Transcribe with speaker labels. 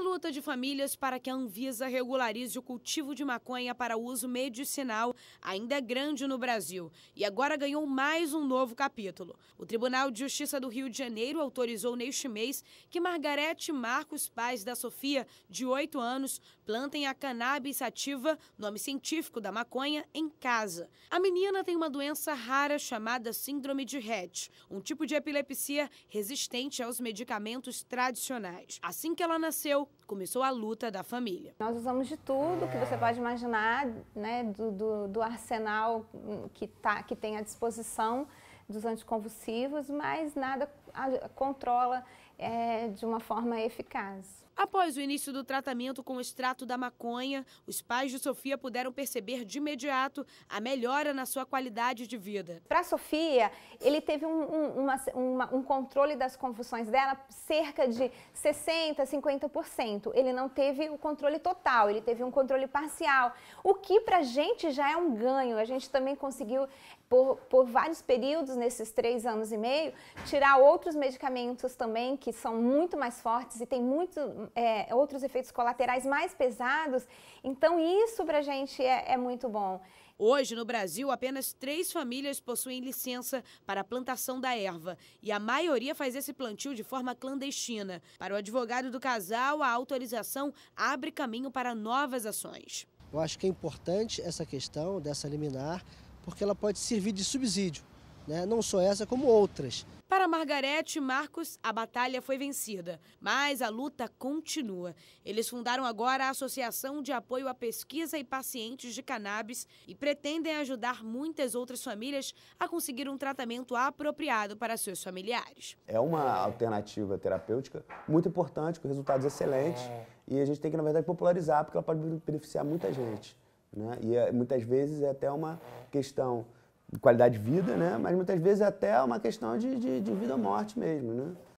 Speaker 1: luta de famílias para que a Anvisa regularize o cultivo de maconha para uso medicinal ainda é grande no Brasil e agora ganhou mais um novo capítulo. O Tribunal de Justiça do Rio de Janeiro autorizou neste mês que Margarete Marcos pais da Sofia, de 8 anos, plantem a cannabis sativa, nome científico da maconha, em casa. A menina tem uma doença rara chamada síndrome de Rett, um tipo de epilepsia resistente aos medicamentos tradicionais. Assim que ela nasceu, começou a luta da família.
Speaker 2: Nós usamos de tudo que você pode imaginar, né, do, do, do arsenal que, tá, que tem à disposição dos anticonvulsivos, mas nada controla é, de uma forma eficaz.
Speaker 1: Após o início do tratamento com o extrato da maconha, os pais de Sofia puderam perceber de imediato a melhora na sua qualidade de vida. Para
Speaker 2: Sofia, ele teve um, um, uma, uma, um controle das convulsões dela cerca de 60%, 50%. Ele não teve o controle total, ele teve um controle parcial, o que para a gente já é um ganho. A gente também conseguiu, por, por vários períodos nesses três anos e meio, tirar outros medicamentos também que são muito mais fortes e tem muito é, outros efeitos colaterais mais pesados. Então, isso para a gente é, é muito bom.
Speaker 1: Hoje, no Brasil, apenas três famílias possuem licença para a plantação da erva e a maioria faz esse plantio de forma clandestina. Para o advogado do casal, a autorização abre caminho para novas ações.
Speaker 2: Eu acho que é importante essa questão dessa liminar, porque ela pode servir de subsídio né? não só essa como outras.
Speaker 1: Para Margarete e Marcos, a batalha foi vencida, mas a luta continua. Eles fundaram agora a Associação de Apoio à Pesquisa e Pacientes de Cannabis e pretendem ajudar muitas outras famílias a conseguir um tratamento apropriado para seus familiares.
Speaker 2: É uma alternativa terapêutica muito importante, com resultados excelentes, é. e a gente tem que, na verdade, popularizar, porque ela pode beneficiar muita gente. Né? E é, muitas vezes é até uma questão qualidade de vida, né? Mas muitas vezes até é uma questão de, de, de vida ou morte mesmo, né?